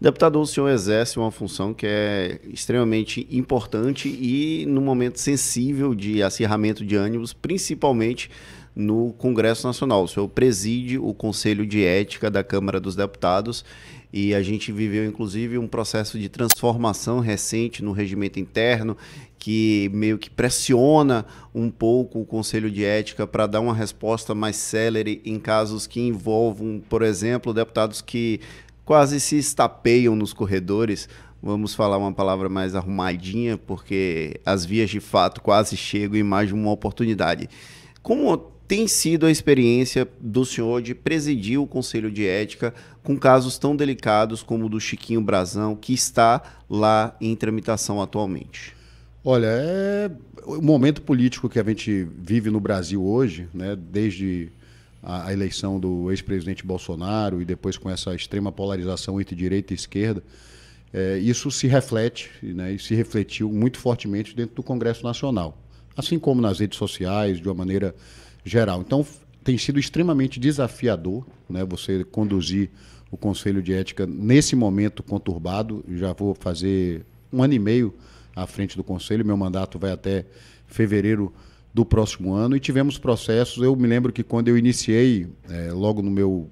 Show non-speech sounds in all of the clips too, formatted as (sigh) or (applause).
Deputado, o senhor exerce uma função que é extremamente importante e num momento sensível de acirramento de ânimos, principalmente no Congresso Nacional. O senhor preside o Conselho de Ética da Câmara dos Deputados e a gente viveu inclusive um processo de transformação recente no regimento interno que meio que pressiona um pouco o Conselho de Ética para dar uma resposta mais célere em casos que envolvam, por exemplo, deputados que quase se estapeiam nos corredores. Vamos falar uma palavra mais arrumadinha, porque as vias de fato quase chegam e mais de uma oportunidade. Como tem sido a experiência do senhor de presidir o Conselho de Ética com casos tão delicados como o do Chiquinho Brazão, que está lá em tramitação atualmente? Olha, é o momento político que a gente vive no Brasil hoje, né, desde a, a eleição do ex-presidente Bolsonaro e depois com essa extrema polarização entre direita e esquerda, é, isso se reflete né, e se refletiu muito fortemente dentro do Congresso Nacional, assim como nas redes sociais, de uma maneira geral. Então, tem sido extremamente desafiador né, você conduzir o Conselho de Ética nesse momento conturbado. Já vou fazer um ano e meio à frente do Conselho, meu mandato vai até fevereiro do próximo ano e tivemos processos. Eu me lembro que quando eu iniciei, é, logo no meu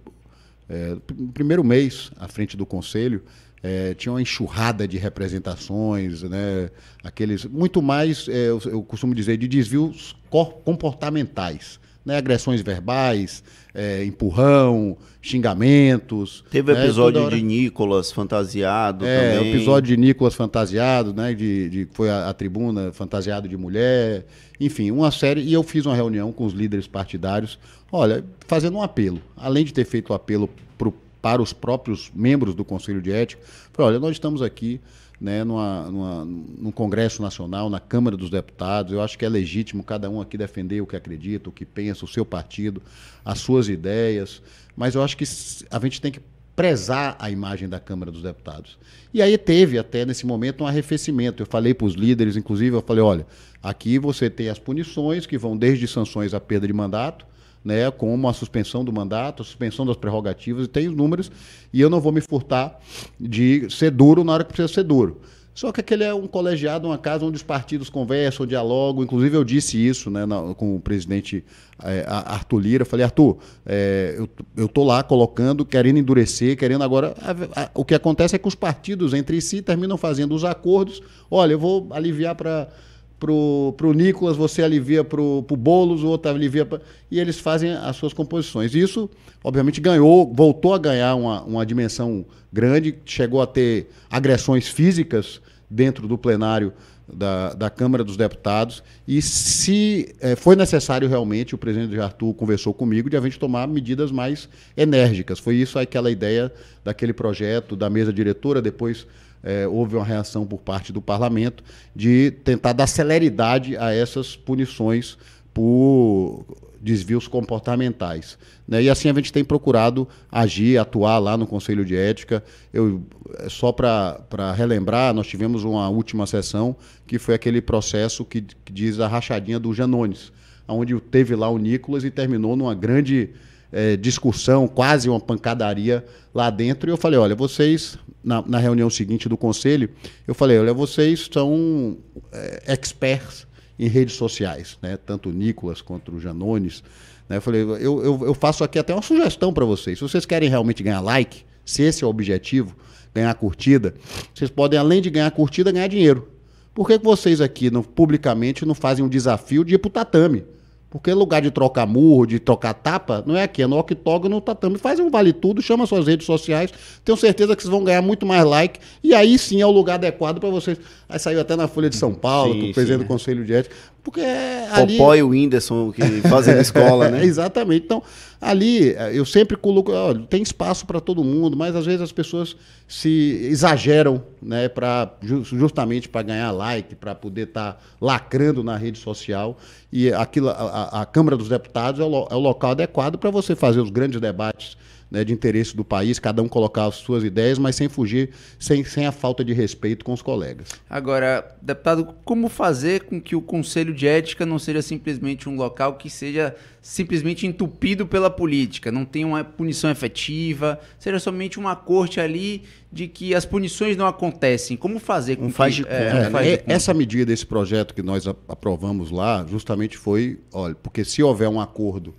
é, primeiro mês à frente do conselho, é, tinha uma enxurrada de representações, né? Aqueles muito mais, é, eu, eu, costumo dizer, de desvios comportamentais né, agressões verbais, é, empurrão, xingamentos. Teve né, episódio hora... de Nicolas fantasiado é, também. episódio de Nicolas fantasiado, né, de, de foi a tribuna fantasiado de mulher, enfim, uma série. E eu fiz uma reunião com os líderes partidários, olha, fazendo um apelo. Além de ter feito o apelo para o para os próprios membros do Conselho de Ética, foi, olha, nós estamos aqui né, numa, numa, num Congresso Nacional, na Câmara dos Deputados. Eu acho que é legítimo cada um aqui defender o que acredita, o que pensa, o seu partido, as suas ideias, mas eu acho que a gente tem que prezar a imagem da Câmara dos Deputados. E aí teve até nesse momento um arrefecimento. Eu falei para os líderes, inclusive, eu falei, olha, aqui você tem as punições que vão desde sanções à perda de mandato, né, como a suspensão do mandato, a suspensão das prerrogativas, e tem os números, e eu não vou me furtar de ser duro na hora que precisa ser duro. Só que aquele é um colegiado, uma casa onde os partidos conversam, dialogam. Inclusive, eu disse isso né, na, com o presidente é, Arthur Lira. Falei, Arthur, é, eu, estou tô lá colocando, querendo endurecer, querendo agora. A, a, o que acontece é que os partidos entre si terminam fazendo os acordos. Olha, eu vou aliviar para pro, pro Nicolas, você alivia pro, pro Boulos, o outro alivia pra, e eles fazem as suas composições. Isso, obviamente, ganhou, voltou a ganhar uma, uma dimensão grande, chegou a ter agressões físicas dentro do plenário da, da Câmara dos Deputados, e se é, foi necessário realmente, o presidente Arthur conversou comigo, de a gente tomar medidas mais enérgicas. Foi isso aquela ideia daquele projeto da mesa diretora, depois é, houve uma reação por parte do parlamento de tentar dar celeridade a essas punições por desvios comportamentais. Né? E assim a gente tem procurado agir, atuar lá no Conselho de Ética. Eu, é, só para relembrar, nós tivemos uma última sessão que foi aquele processo que, que diz a rachadinha do Janones, onde teve lá o Nicolas e terminou numa grande é, discussão, quase uma pancadaria lá dentro. E eu falei: olha, vocês na, na, reunião seguinte do conselho, eu falei, olha, vocês são é, experts em redes sociais, né? Tanto o Nicolas quanto o Janones. Né? Eu falei, eu, eu, eu faço aqui até uma sugestão para vocês. Se vocês querem realmente ganhar like, se esse é o objetivo, ganhar curtida, vocês podem, além de ganhar curtida, ganhar dinheiro. Por que, que vocês aqui não, publicamente não fazem um desafio de ir o tatame? Porque lugar de trocar murro, de trocar tapa, não é aqui, é no octógono, tá no tatame. Faz um vale tudo, chama suas redes sociais. Tenho certeza que vocês vão ganhar muito mais like. E aí sim é o lugar adequado para vocês. Aí saiu até na Folha de São Paulo, sim, o presidente sim, do é. Conselho de Ética. Porque é ali... Popó e o Whindersson que (laughs) fazem escola, né? Exatamente. Então, ali eh, eu sempre coloco, olha, tem espaço para todo mundo, mas às vezes as pessoas se exageram, né, para justamente para ganhar like, para poder estar tá lacrando na rede social. E aquilo, a, a Câmara dos Deputados é o, é o local adequado para você fazer os grandes debates né, de interesse do país, cada um colocar as suas ideias, mas sem fugir, sem, sem a falta de respeito com os colegas. Agora, deputado, como fazer com que o Conselho de Ética não seja simplesmente um local que seja simplesmente entupido pela política, não tenha uma punição efetiva, seja somente uma corte ali de que as punições não acontecem? Como fazer com um que... de conta, é, um faz de é, né? é, conta. Essa medida, desse projeto que nós aprovamos lá, justamente foi, olha, porque se houver um acordo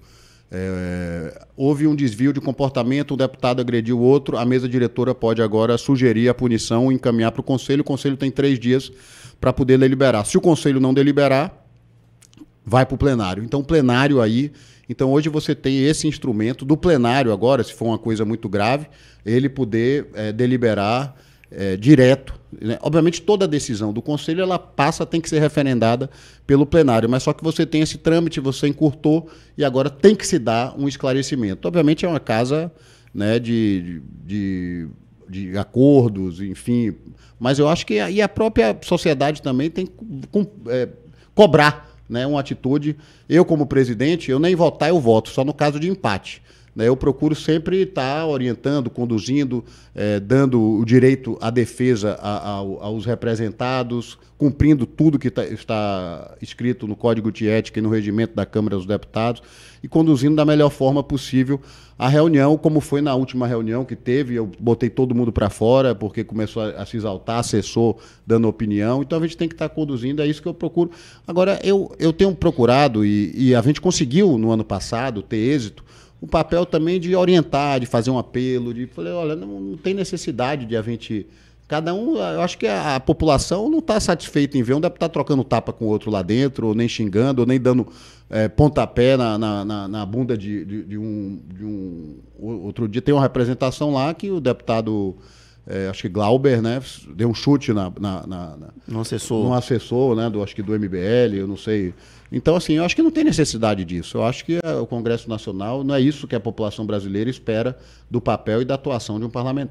é, houve um desvio de comportamento, um deputado agrediu o outro, a mesa diretora pode agora sugerir a punição, encaminhar para o conselho. O conselho tem três dias para poder deliberar. Se o conselho não deliberar, vai para o plenário. Então, plenário aí. Então, hoje você tem esse instrumento do plenário agora, se for uma coisa muito grave, ele poder é, deliberar é, direto. Né? Obviamente, toda decisão do conselho ela passa, tem que ser referendada pelo plenário, mas só que você tem esse trâmite, você encurtou e agora tem que se dar um esclarecimento. Obviamente, é uma casa né, de, de, de acordos, enfim, mas eu acho que a, e a própria sociedade também tem que com, é, cobrar né, uma atitude. Eu, como presidente, eu nem votar, eu voto, só no caso de empate. Né? eu procuro sempre estar orientando, conduzindo, é, dando o direito à defesa a, a, aos representados, cumprindo tudo que tá, está escrito no Código de Ética e no Regimento da Câmara dos Deputados e conduzindo da melhor forma possível a reunião, como foi na última reunião que teve. Eu botei todo mundo para fora porque começou a, a se exaltar, assessor dando opinião. Então a gente tem que estar tá conduzindo, é isso que eu procuro. Agora, eu, eu tenho procurado, e, e a gente conseguiu no ano passado ter êxito o papel também de orientar, de fazer um apelo, de falei, olha, não, não tem necessidade de a gente cada um, eu acho que a, a população não está satisfeita em ver um deputado tá trocando tapa com o outro lá dentro, ou nem xingando, ou nem dando é, pontapé na, na, na, na bunda de, de, de, um, de um. Outro dia tem uma representação lá que o deputado é, acho que Glauber, né, deu um chute na, na, na, na no assessor, no assessor, né, do acho que do MBL, eu não sei. Então assim, eu acho que não tem necessidade disso. Eu acho que é, o Congresso Nacional não é isso que a população brasileira espera do papel e da atuação de um parlamentar.